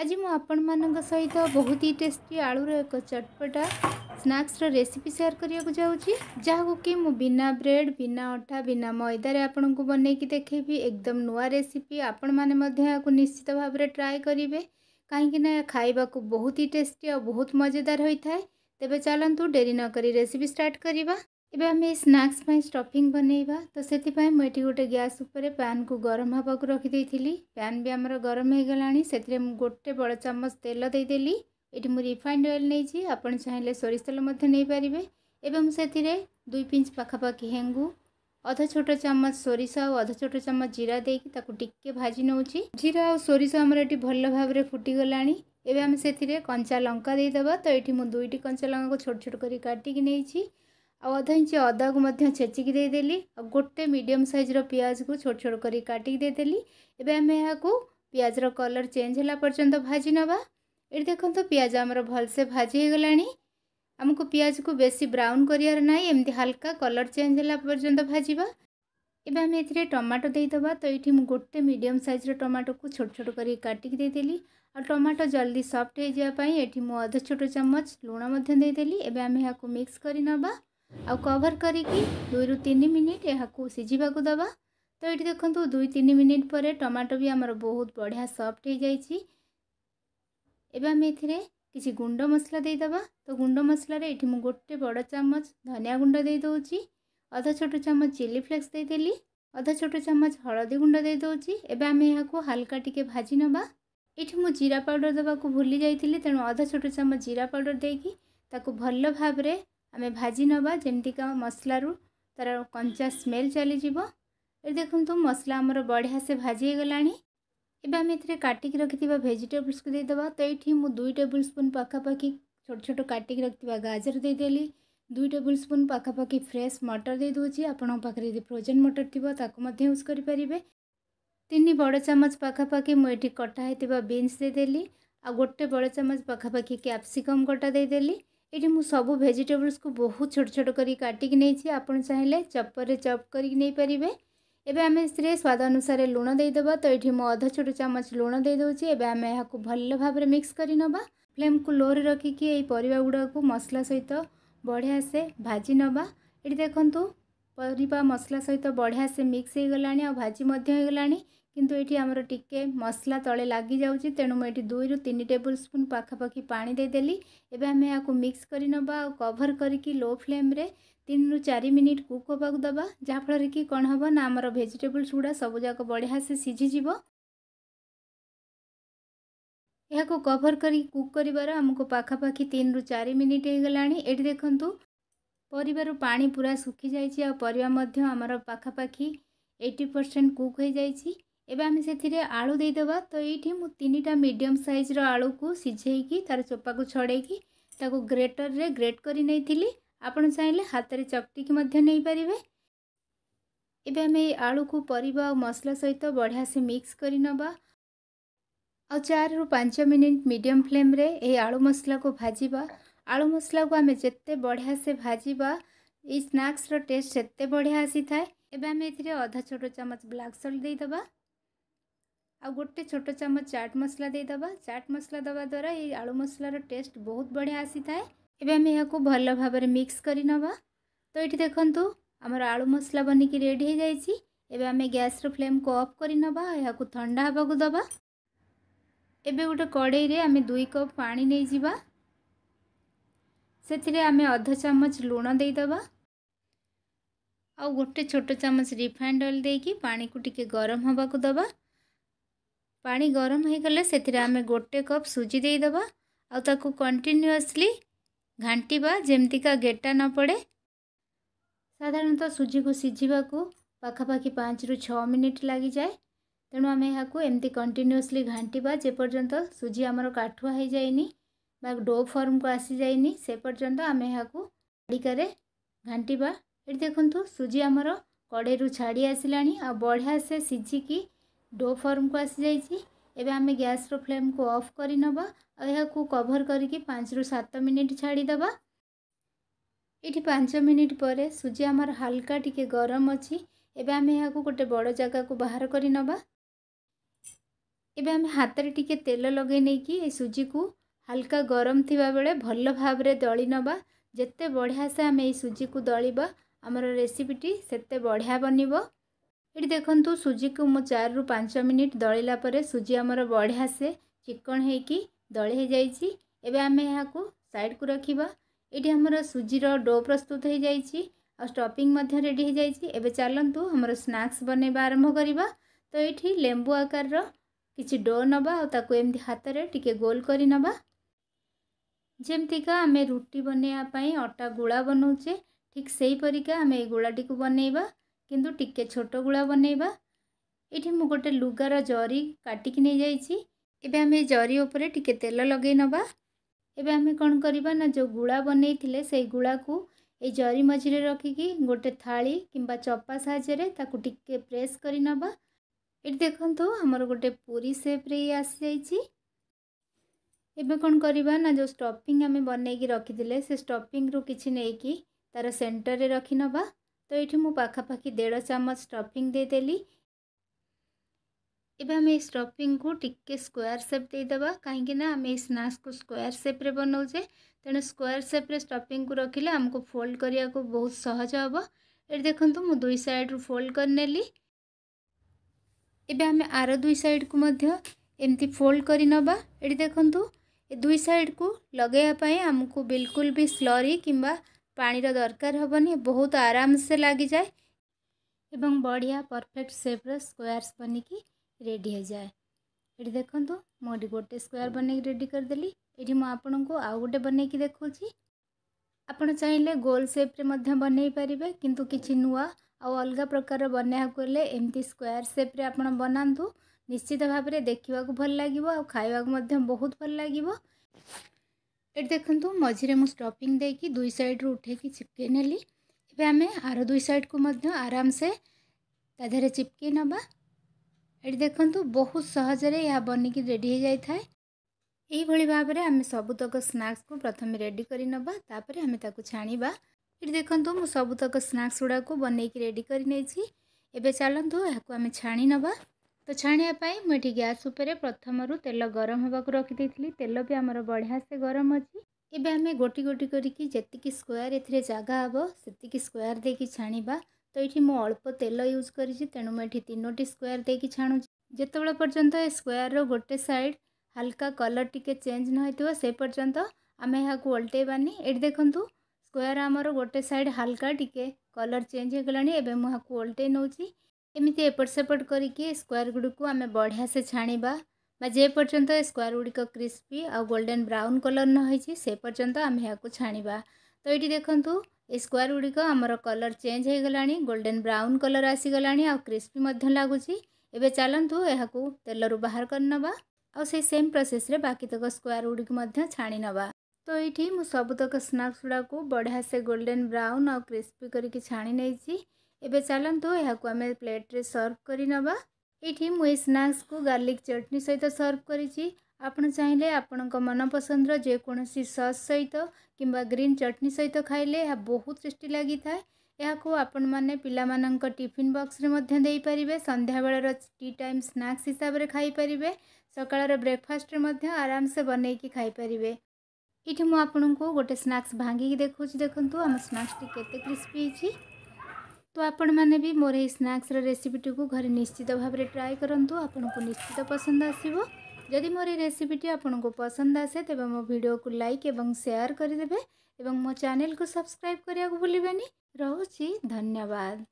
आज मान सहित बहुत ही टेस्टी आलुर एक चटपटा स्नाक्स रेसीपी सेयार करने को जाऊँगी जहाँ कि मुझे बिना ब्रेड बिना अटा बिना मैदार आपन को बनई कि देखी एकदम नुआ रेसीपी आपण मैंने निश्चित भाव में ट्राए करेंगे कहीं खावाक बहुत ही टेस्ट और बहुत मजेदार होता है तेज चलतु डेरी नक रेसीपी स्टार्ट करवा ଏବେ ଆମେ ସ୍ନାକ୍ସ ପାଇଁ ଷ୍ଟଫିଂ ବନେଇବା ତ ସେଥିପାଇଁ ମୁଁ ଏଠି ଗୋଟେ ଗ୍ୟାସ୍ ଉପରେ ପ୍ୟାନ୍କୁ ଗରମ ହେବାକୁ ରଖିଦେଇଥିଲି ପ୍ୟାନ୍ ବି ଆମର ଗରମ ହୋଇଗଲାଣି ସେଥିରେ ମୁଁ ଗୋଟେ ବଡ଼ ଚାମଚ ତେଲ ଦେଇଦେଲି ଏଠି ମୁଁ ରିଫାଇଣ୍ଡ ଅଏଲ୍ ନେଇଛି ଆପଣ ଚାହିଁଲେ ସୋରିଷ ତେଲ ମଧ୍ୟ ନେଇପାରିବେ ଏବଂ ସେଥିରେ ଦୁଇ ପିଞ୍ଚ ପାଖାପାଖି ହେଙ୍ଗୁ ଅଧ ଛୋଟ ଚାମଚ ସୋରିଷ ଆଉ ଅଧ ଛୋଟ ଚାମଚ ଜିରା ଦେଇକି ତାକୁ ଟିକେ ଭାଜି ନେଉଛି ଜିରା ଆଉ ସୋରିଷ ଆମର ଏଠି ଭଲ ଭାବରେ ଫୁଟିଗଲାଣି ଏବେ ଆମେ ସେଥିରେ କଞ୍ଚା ଲଙ୍କା ଦେଇଦେବା ତ ଏଠି ମୁଁ ଦୁଇଟି କଞ୍ଚା ଲଙ୍କାକୁ ଛୋଟ ଛୋଟ କରି କାଟିକି ନେଇଛି ଆଉ ଅଧା ଇଞ୍ଚ ଅଦାକୁ ମଧ୍ୟ ଛେଚିକି ଦେଇଦେଲି ଆଉ ଗୋଟେ ମିଡ଼ିୟମ୍ ସାଇଜ୍ର ପିଆଜକୁ ଛୋଟ ଛୋଟ କରି କାଟିକି ଦେଇଦେଲି ଏବେ ଆମେ ଏହାକୁ ପିଆଜର କଲର୍ ଚେଞ୍ଜ ହେଲା ପର୍ଯ୍ୟନ୍ତ ଭାଜି ନେବା ଏଠି ଦେଖନ୍ତୁ ପିଆଜ ଆମର ଭଲସେ ଭାଜି ହେଇଗଲାଣି ଆମକୁ ପିଆଜକୁ ବେଶୀ ବ୍ରାଉନ୍ କରିବାର ନାହିଁ ଏମିତି ହାଲକା କଲର୍ ଚେଞ୍ଜ ହେଲା ପର୍ଯ୍ୟନ୍ତ ଭାଜିବା ଏବେ ଆମେ ଏଥିରେ ଟମାଟୋ ଦେଇଦେବା ତ ଏଇଠି ମୁଁ ଗୋଟେ ମିଡ଼ିୟମ୍ ସାଇଜ୍ର ଟମାଟୋକୁ ଛୋଟ ଛୋଟ କରି କାଟିକି ଦେଇଦେଲି ଆଉ ଟମାଟୋ ଜଲ୍ଦି ସଫ୍ଟ ହେଇଯିବା ପାଇଁ ଏଠି ମୁଁ ଅଧ ଛୋଟ ଚାମଚ ଲୁଣ ମଧ୍ୟ ଦେଇଦେଲି ଏବେ ଆମେ ଏହାକୁ ମିକ୍ସ କରି ନେବା ଆଉ କଭର୍ କରିକି ଦୁଇରୁ ତିନି ମିନିଟ୍ ଏହାକୁ ସିଝିବାକୁ ଦେବା ତ ଏଇଠି ଦେଖନ୍ତୁ ଦୁଇ ତିନି ମିନିଟ୍ ପରେ ଟମାଟୋ ବି ଆମର ବହୁତ ବଢ଼ିଆ ସଫ୍ଟ ହୋଇଯାଇଛି ଏବେ ଆମେ ଏଥିରେ କିଛି ଗୁଣ୍ଡ ମସଲା ଦେଇଦେବା ତ ଗୁଣ୍ଡ ମସଲାରେ ଏଠି ମୁଁ ଗୋଟେ ବଡ଼ ଚାମଚ ଧନିଆ ଗୁଣ୍ଡ ଦେଇଦେଉଛି ଅଧ ଛୋଟ ଚାମଚ ଚିଲି ଫ୍ଲେକ୍ସ ଦେଇଦେଲି ଅଧ ଛୋଟ ଚାମଚ ହଳଦୀ ଗୁଣ୍ଡ ଦେଇଦେଉଛି ଏବେ ଆମେ ଏହାକୁ ହାଲକା ଟିକେ ଭାଜି ନେବା ଏଠି ମୁଁ ଜିରା ପାଉଡ଼ର ଦେବାକୁ ଭୁଲି ଯାଇଥିଲି ତେଣୁ ଅଧ ଛୋଟ ଚାମଚ ଜିରା ପାଉଡ଼ର ଦେଇକି ତାକୁ ଭଲ ଭାବରେ ଆମେ ଭାଜି ନେବା ଯେମିତିକା ମସଲାରୁ ତା'ର କଞ୍ଚା ସ୍ମେଲ୍ ଚାଲିଯିବ ଏ ଦେଖନ୍ତୁ ମସଲା ଆମର ବଢ଼ିଆ ସେ ଭାଜି ହେଇଗଲାଣି ଏବେ ଆମେ ଏଥିରେ କାଟିକି ରଖିଥିବା ଭେଜିଟେବଲ୍ସକୁ ଦେଇଦେବା ତ ଏଇଠି ମୁଁ ଦୁଇ ଟେବୁଲ୍ ସ୍ପୁନ୍ ପାଖାପାଖି ଛୋଟ ଛୋଟ କାଟିକି ରଖିଥିବା ଗାଜର ଦେଇଦେଲି ଦୁଇ ଟେବୁଲ୍ ସ୍ପୁନ୍ ପାଖାପାଖି ଫ୍ରେଶ୍ ମଟର ଦେଇଦେଉଛି ଆପଣଙ୍କ ପାଖରେ ଯଦି ଫ୍ରୋଜେନ୍ ମଟର ଥିବ ତାକୁ ମଧ୍ୟ ୟୁଜ୍ କରିପାରିବେ ତିନି ବଡ଼ ଚାମଚ ପାଖାପାଖି ମୁଁ ଏଠି କଟା ହେଇଥିବା ବିନ୍ସ ଦେଇଦେଲି ଆଉ ଗୋଟେ ବଡ଼ ଚାମଚ ପାଖାପାଖି କ୍ୟାପ୍ସିକମ୍ କଟା ଦେଇଦେଲି ଏଠି ମୁଁ ସବୁ ଭେଜିଟେବୁଲ୍ସକୁ ବହୁତ ଛୋଟ ଛୋଟ କରିକି କାଟିକି ନେଇଛି ଆପଣ ଚାହିଁଲେ ଚପରରେ ଚପ୍ କରିକି ନେଇପାରିବେ ଏବେ ଆମେ ଏଥିରେ ସ୍ୱାଦ ଅନୁସାରେ ଲୁଣ ଦେଇଦେବା ତ ଏଠି ମୁଁ ଅଧ ଛୋଟ ଚାମଚ ଲୁଣ ଦେଇଦେଉଛି ଏବେ ଆମେ ଏହାକୁ ଭଲ ଭାବରେ ମିକ୍ସ କରିନେବା ଫ୍ଲେମ୍କୁ ଲୋରେ ରଖିକି ଏଇ ପରିବା ଗୁଡ଼ାକୁ ମସଲା ସହିତ ବଢ଼ିଆସେ ଭାଜି ନେବା ଏଠି ଦେଖନ୍ତୁ ପରିବା ମସଲା ସହିତ ବଢ଼ିଆସେ ମିକ୍ସ ହୋଇଗଲାଣି ଆଉ ଭାଜି ମଧ୍ୟ ହୋଇଗଲାଣି କିନ୍ତୁ ଏଠି ଆମର ଟିକେ ମସଲା ତଳେ ଲାଗିଯାଉଛି ତେଣୁ ମୁଁ ଏଠି ଦୁଇରୁ ତିନି ଟେବୁଲ ସ୍ପୁନ୍ ପାଖାପାଖି ପାଣି ଦେଇଦେଲି ଏବେ ଆମେ ଏହାକୁ ମିକ୍ସ କରିନେବା ଆଉ କଭର୍ କରିକି ଲୋ ଫ୍ଲେମ୍ରେ ତିନିରୁ ଚାରି ମିନିଟ୍ କୁକ୍ ହେବାକୁ ଦେବା ଯାହାଫଳରେ କି କ'ଣ ହେବ ନା ଆମର ଭେଜିଟେବୁଲ୍ସ ଗୁଡ଼ା ସବୁଯାକ ବଢ଼ିଆ ସେ ସିଝିଯିବ ଏହାକୁ କଭର୍ କରି କୁକ୍ କରିବାର ଆମକୁ ପାଖାପାଖି ତିନିରୁ ଚାରି ମିନିଟ୍ ହୋଇଗଲାଣି ଏଠି ଦେଖନ୍ତୁ ପରିବାରୁ ପାଣି ପୁରା ଶୁଖିଯାଇଛି ଆଉ ପରିବା ମଧ୍ୟ ଆମର ପାଖାପାଖି ଏଇଟି ପରସେଣ୍ଟ କୁକ୍ ହୋଇଯାଇଛି ଏବେ ଆମେ ସେଥିରେ ଆଳୁ ଦେଇଦେବା ତ ଏଇଠି ମୁଁ ତିନିଟା ମିଡ଼ିୟମ୍ ସାଇଜ୍ର ଆଳୁକୁ ସିଝେଇକି ତା'ର ଚୋପାକୁ ଛଡ଼େଇକି ତାକୁ ଗ୍ରେଟର୍ରେ ଗ୍ରେଟ୍ କରି ନେଇଥିଲି ଆପଣ ଚାହିଁଲେ ହାତରେ ଚକଟିକି ମଧ୍ୟ ନେଇପାରିବେ ଏବେ ଆମେ ଏଇ ଆଳୁକୁ ପରିବା ଆଉ ମସଲା ସହିତ ବଢ଼ିଆସେ ମିକ୍ସ କରିନେବା ଆଉ ଚାରିରୁ ପାଞ୍ଚ ମିନିଟ୍ ମିଡ଼ିୟମ୍ ଫ୍ଲେମ୍ରେ ଏହି ଆଳୁ ମସଲାକୁ ଭାଜିବା ଆଳୁ ମସଲାକୁ ଆମେ ଯେତେ ବଢ଼ିଆସେ ଭାଜିବା ଏଇ ସ୍ନାକ୍ସର ଟେଷ୍ଟ ସେତେ ବଢ଼ିଆ ଆସିଥାଏ ଏବେ ଆମେ ଏଥିରେ ଅଧା ଛୋଟ ଚାମଚ ବ୍ଲାକ୍ ସଲ୍ଟ ଦେଇଦେବା ଆଉ ଗୋଟେ ଛୋଟ ଚାମଚ ଚାଟ୍ ମସଲା ଦେଇଦେବା ଚାଟ୍ ମସଲା ଦେବା ଦ୍ୱାରା ଏଇ ଆଳୁ ମସଲାର ଟେଷ୍ଟ ବହୁତ ବଢ଼ିଆ ଆସିଥାଏ ଏବେ ଆମେ ଏହାକୁ ଭଲ ଭାବରେ ମିକ୍ସ କରିନେବା ତ ଏଇଠି ଦେଖନ୍ତୁ ଆମର ଆଳୁ ମସଲା ବନିକି ରେଡ଼ି ହୋଇଯାଇଛି ଏବେ ଆମେ ଗ୍ୟାସ୍ର ଫ୍ଲେମ୍କୁ ଅଫ୍ କରିନେବା ଏହାକୁ ଥଣ୍ଡା ହେବାକୁ ଦେବା ଏବେ ଗୋଟେ କଡ଼େଇରେ ଆମେ ଦୁଇ କପ୍ ପାଣି ନେଇଯିବା ସେଥିରେ ଆମେ ଅଧ ଚାମଚ ଲୁଣ ଦେଇଦେବା ଆଉ ଗୋଟେ ଛୋଟ ଚାମଚ ରିଫାଇଣ୍ଡ ଅଏଲ୍ ଦେଇକି ପାଣିକୁ ଟିକେ ଗରମ ହେବାକୁ ଦେବା ପାଣି ଗରମ ହୋଇଗଲେ ସେଥିରେ ଆମେ ଗୋଟେ କପ୍ ସୁଜି ଦେଇଦେବା ଆଉ ତାକୁ କଣ୍ଟିନ୍ୟୁଅସ୍ଲି ଘାଣ୍ଟିବା ଯେମିତିକା ଗେଟା ନ ପଡ଼େ ସାଧାରଣତଃ ସୁଜିକୁ ସିଝିବାକୁ ପାଖାପାଖି ପାଞ୍ଚରୁ ଛଅ ମିନିଟ୍ ଲାଗିଯାଏ ତେଣୁ ଆମେ ଏହାକୁ ଏମିତି କଣ୍ଟିନ୍ୟୁଅସ୍ଲି ଘାଣ୍ଟିବା ଯେପର୍ଯ୍ୟନ୍ତ ସୁଜି ଆମର କାଠୁଆ ହୋଇଯାଇନି ବା ଡୋ ଫର୍ମକୁ ଆସିଯାଇନି ସେ ପର୍ଯ୍ୟନ୍ତ ଆମେ ଏହାକୁ ଅଡ଼ିକାରେ ଘାଣ୍ଟିବା ଏଠି ଦେଖନ୍ତୁ ସୁଜି ଆମର କଡ଼େଇରୁ ଛାଡ଼ି ଆସିଲାଣି ଆଉ ବଢ଼ିଆ ସେ ସିଝିକି ଡୋ ଫର୍ମକୁ ଆସିଯାଇଛି ଏବେ ଆମେ ଗ୍ୟାସ୍ର ଫ୍ଲେମ୍କୁ ଅଫ୍ କରିନେବା ଆଉ ଏହାକୁ କଭର୍ କରିକି ପାଞ୍ଚରୁ ସାତ ମିନିଟ୍ ଛାଡ଼ିଦେବା ଏଠି ପାଞ୍ଚ ମିନିଟ୍ ପରେ ସୁଜି ଆମର ହାଲକା ଟିକେ ଗରମ ଅଛି ଏବେ ଆମେ ଏହାକୁ ଗୋଟେ ବଡ଼ ଜାଗାକୁ ବାହାର କରିନେବା ଏବେ ଆମେ ହାତରେ ଟିକେ ତେଲ ଲଗାଇ ନେଇକି ଏ ସୁଜିକୁ ହାଲକା ଗରମ ଥିବାବେଳେ ଭଲ ଭାବରେ ଦଳି ନେବା ଯେତେ ବଢ଼ିଆସେ ଆମେ ଏଇ ସୁଜିକୁ ଦଳିବା ଆମର ରେସିପିଟି ସେତେ ବଢ଼ିଆ ବନିବ ଏଠି ଦେଖନ୍ତୁ ସୁଜିକୁ ମୁଁ ଚାରିରୁ ପାଞ୍ଚ ମିନିଟ୍ ଦଳିଲା ପରେ ସୁଜି ଆମର ବଢ଼ିଆ ସେ ଚିକଣ ହେଇକି ଦଳି ହେଇଯାଇଛି ଏବେ ଆମେ ଏହାକୁ ସାଇଡ଼୍କୁ ରଖିବା ଏଠି ଆମର ସୁଜିର ଡୋ ପ୍ରସ୍ତୁତ ହେଇଯାଇଛି ଆଉ ଷ୍ଟପିଂ ମଧ୍ୟ ରେଡ଼ି ହେଇଯାଇଛି ଏବେ ଚାଲନ୍ତୁ ଆମର ସ୍ନାକ୍ସ ବନେଇବା ଆରମ୍ଭ କରିବା ତ ଏଇଠି ଲେମ୍ବୁ ଆକାରର କିଛି ଡୋ ନେବା ଆଉ ତାକୁ ଏମିତି ହାତରେ ଟିକେ ଗୋଲ କରି ନେବା ଯେମିତିକା ଆମେ ରୁଟି ବନେଇବା ପାଇଁ ଅଟା ଗୁଳା ବନାଉଛେ ଠିକ୍ ସେହିପରିକା ଆମେ ଏଇ ଗୁଳାଟିକୁ ବନେଇବା କିନ୍ତୁ ଟିକେ ଛୋଟ ଗୁଳା ବନେଇବା ଏଠି ମୁଁ ଗୋଟେ ଲୁଗାର ଜରି କାଟିକି ନେଇଯାଇଛି ଏବେ ଆମେ ଜରି ଉପରେ ଟିକେ ତେଲ ଲଗେଇ ନେବା ଏବେ ଆମେ କ'ଣ କରିବା ନା ଯେଉଁ ଗୁଳା ବନେଇଥିଲେ ସେଇ ଗୁଳାକୁ ଏଇ ଜରି ମଝିରେ ରଖିକି ଗୋଟେ ଥାଳି କିମ୍ବା ଚପା ସାହାଯ୍ୟରେ ତାକୁ ଟିକେ ପ୍ରେସ୍ କରି ନେବା ଏଠି ଦେଖନ୍ତୁ ଆମର ଗୋଟେ ପୁରୀ ସେପ୍ରେ ଇଏ ଆସିଯାଇଛି ଏବେ କ'ଣ କରିବା ନା ଯେଉଁ ଷ୍ଟଫିଙ୍ଗ ଆମେ ବନେଇକି ରଖିଥିଲେ ସେ ଷ୍ଟଫିଙ୍ଗରୁ କିଛି ନେଇକି ତା'ର ସେଣ୍ଟରରେ ରଖିନେବା तो ये मुखापाखि दे चामच स्टफिंग देदेली एवं आम स्टफिंग को टिके स्क्वयर सेप देद कहीं आम स्नाक्स को स्क्वयर सेप बनाऊे तेणु स्क्वयर सेप्रे स्टफिंग को रखिले आमको फोल्ड करिया को बहुत सहज हे ये देखो मुझ दुई सैड रु फोल्ड करे आम आर दुई सैड कुमें फोल्ड कर नवा ये देखूँ दुई साइड को लगे आमको बिल्कुल भी स्लरी कि पानीर दरकार हेनी बहुत आराम से लग जाए एवं बढ़िया परफेक्ट सेप्र स्क्स बन कि रेडी हो जाए ये देखो मुझे गोटे स्क्वयर बनई रेडीदे ये मुझण आउ गोटे बनई कि देखा आपड़ चाहिए गोल सेप्रे बन पारे कि नुआ आउ अलग प्रकार बनवाक एमती स्क्वयर सेप्रे आप निश्चित भाव देखा भल लगे आ खाक बहुत भल लगे ये देखूँ मझे मुझ स्टपिंग दुई सैड रु उठे चिपके नेली एम आर दुई सैड को आराम से ताधे चिपके नवा ये देखूँ बहुत सहजरे यह बनिकी रेडी थाए यही भाव में आम सबुतक स्नाक्स को प्रथम रेडी नापर आम छाणी ये देखूँ मुझ सबुतक स्नाक्स गुड़ाक बनईकी रेडी एवं चलतु यहाँ छाणी नवा তো ଛାଣିବା ପାଇଁ ମୁଁ ଏଠି ଗ୍ୟାସ୍ ଉପରେ ପ୍ରଥମରୁ ତେଲ ଗରମ ହେବାକୁ ରଖିଦେଇଥିଲି ତେଲ ବି ଆମର ବଢ଼ିଆ ସେ ଗରମ ଅଛି ଏବେ ଆମେ ଗୋଟି ଗୋଟି କରିକି ଯେତିକି ସ୍କୋୟାର ଏଥିରେ ଜାଗା ହେବ ସେତିକି ସ୍କୋୟାର ଦେଇକି ଛାଣିବା ତ ଏଇଠି ମୁଁ ଅଳ୍ପ ତେଲ ୟୁଜ୍ କରିଛି ତେଣୁ ମୁଁ ଏଠି ତିନୋଟି ସ୍କୋୟାର ଦେଇକି ଛାଣୁଛି ଯେତେବେଳେ ପର୍ଯ୍ୟନ୍ତ ଏ ସ୍କୋୟାରର ଗୋଟେ ସାଇଡ଼୍ ହାଲକା କଲର୍ ଟିକେ ଚେଞ୍ଜ ନ ହୋଇଥିବ ସେ ପର୍ଯ୍ୟନ୍ତ ଆମେ ଏହାକୁ ଓଲଟେଇବାନି ଏଠି ଦେଖନ୍ତୁ ସ୍କୋୟାର ଆମର ଗୋଟେ ସାଇଡ଼୍ ହାଲକା ଟିକେ କଲର୍ ଚେଞ୍ଜ ହୋଇଗଲାଣି ଏବେ ମୁଁ ଏହାକୁ ଓଲଟେଇ ନେଉଛି ଏମିତି ଏପଟ ସେପଟ କରିକି ସ୍କୋୟାର୍ ଗୁଡ଼ିକୁ ଆମେ ବଢ଼ିଆସେ ଛାଣିବା ବା ଯେ ପର୍ଯ୍ୟନ୍ତ ଏ ସ୍କୋୟାର୍ ଗୁଡ଼ିକ କ୍ରିସ୍ପି ଆଉ ଗୋଲ୍ଡେନ୍ ବ୍ରାଉନ୍ କଲର୍ ନ ହେଇଛି ସେ ପର୍ଯ୍ୟନ୍ତ ଆମେ ଏହାକୁ ଛାଣିବା ତ ଏଇଠି ଦେଖନ୍ତୁ ଏ ସ୍କୋୟାର୍ ଗୁଡ଼ିକ ଆମର କଲର୍ ଚେଞ୍ଜ ହୋଇଗଲାଣି ଗୋଲ୍ଡେନ୍ ବ୍ରାଉନ୍ କଲର୍ ଆସିଗଲାଣି ଆଉ କ୍ରିସ୍ପି ମଧ୍ୟ ଲାଗୁଛି ଏବେ ଚାଲନ୍ତୁ ଏହାକୁ ତେଲରୁ ବାହାର କରିନେବା ଆଉ ସେଇ ସେମ୍ ପ୍ରୋସେସ୍ରେ ବାକିତକ ସ୍କୋୟାର୍ ଗୁଡ଼ିକୁ ମଧ୍ୟ ଛାଣି ନେବା ତ ଏଇଠି ମୁଁ ସବୁତକ ସ୍ନାକ୍ସ ଗୁଡ଼ାକୁ ବଢ଼ିଆସେ ଗୋଲ୍ଡେନ୍ ବ୍ରାଉନ୍ ଆଉ କ୍ରିସ୍ପି କରିକି ଛାଣି ନେଇଛି ଏବେ ଚାଲନ୍ତୁ ଏହାକୁ ଆମେ ପ୍ଲେଟ୍ରେ ସର୍ଭ କରିନେବା ଏଇଠି ମୁଁ ଏଇ ସ୍ନାକ୍ସକୁ ଗାର୍ଲିକ୍ ଚଟଣି ସହିତ ସର୍ଭ କରିଛି ଆପଣ ଚାହିଁଲେ ଆପଣଙ୍କ ମନପସନ୍ଦର ଯେକୌଣସି ସସ୍ ସହିତ କିମ୍ବା ଗ୍ରୀନ୍ ଚଟଣି ସହିତ ଖାଇଲେ ଏହା ବହୁତ ଟେଷ୍ଟି ଲାଗିଥାଏ ଏହାକୁ ଆପଣମାନେ ପିଲାମାନଙ୍କ ଟିଫିନ୍ ବକ୍ସରେ ମଧ୍ୟ ଦେଇପାରିବେ ସନ୍ଧ୍ୟାବେଳର ଟି ଟାଇମ୍ ସ୍ନାକ୍ସ ହିସାବରେ ଖାଇପାରିବେ ସକାଳର ବ୍ରେକଫାଷ୍ଟରେ ମଧ୍ୟ ଆରାମସେ ବନେଇକି ଖାଇପାରିବେ ଏଇଠି ମୁଁ ଆପଣଙ୍କୁ ଗୋଟେ ସ୍ନାକ୍ସ ଭାଙ୍ଗିକି ଦେଖାଉଛି ଦେଖନ୍ତୁ ଆମ ସ୍ନାକ୍ସଟି କେତେ କ୍ରିସ୍ପି ହେଇଛି তো ଆପଣମାନେ ବି ମୋର ଏହି ସ୍ନାକ୍ସର ରେସିପିଟିକୁ ଘରେ ନିଶ୍ଚିତ ଭାବରେ ଟ୍ରାଏ କରନ୍ତୁ ଆପଣଙ୍କୁ ନିଶ୍ଚିତ ପସନ୍ଦ ଆସିବ ଯଦି ମୋର ଏହି ରେସିପିଟି ଆପଣଙ୍କୁ ପସନ୍ଦ ଆସେ ତେବେ ମୋ ଭିଡ଼ିଓକୁ ଲାଇକ୍ ଏବଂ ସେୟାର କରିଦେବେ ଏବଂ ମୋ ଚ୍ୟାନେଲକୁ ସବସ୍କ୍ରାଇବ୍ କରିବାକୁ ଭୁଲିବେନି ରହୁଛି ଧନ୍ୟବାଦ